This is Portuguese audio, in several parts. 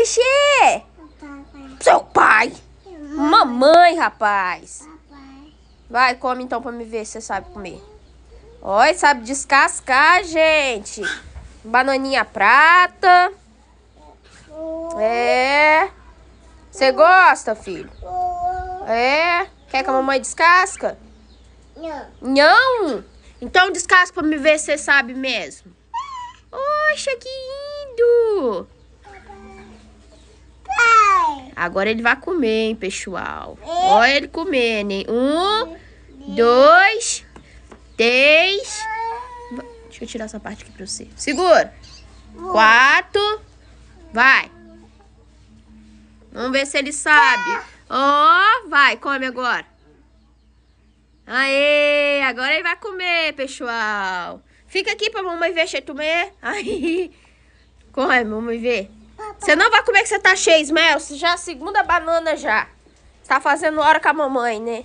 mexer. Seu pai. Mamãe, rapaz. Papai. Vai, come então pra me ver se você sabe comer. Olha, sabe descascar, gente. Bananinha prata. É. Você gosta, filho? É. Quer que a mamãe descasca? Não. Não? Então descasca pra me ver se você sabe mesmo. Oxa, aqui Agora ele vai comer, hein, pessoal. É. Olha ele comendo, hein? Um, dois, três. Deixa eu tirar essa parte aqui pra você. Segura. Quatro. Vai. Vamos ver se ele sabe. Ó, oh, vai, come agora. Aê, agora ele vai comer, pessoal. Fica aqui pra mamãe ver se ele comer. Aí, come, mamãe ver. Você não vai comer que você tá cheio, Ismael. Você já é a segunda banana já. Tá fazendo hora com a mamãe, né?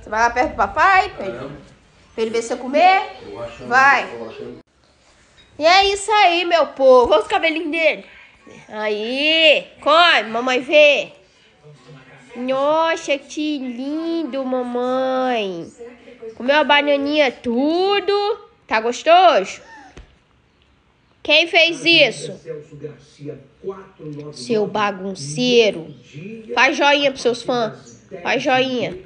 Você vai lá perto do papai? Pra ele, pra ele ver você comer? Vai. E é isso aí, meu povo. Olha os cabelinhos dele. Aí, come, mamãe vê. Nossa, que lindo, mamãe. Comeu a bananinha tudo. Tá gostoso? Quem fez isso? Seu bagunceiro. Faz joinha pros seus fãs. Faz joinha.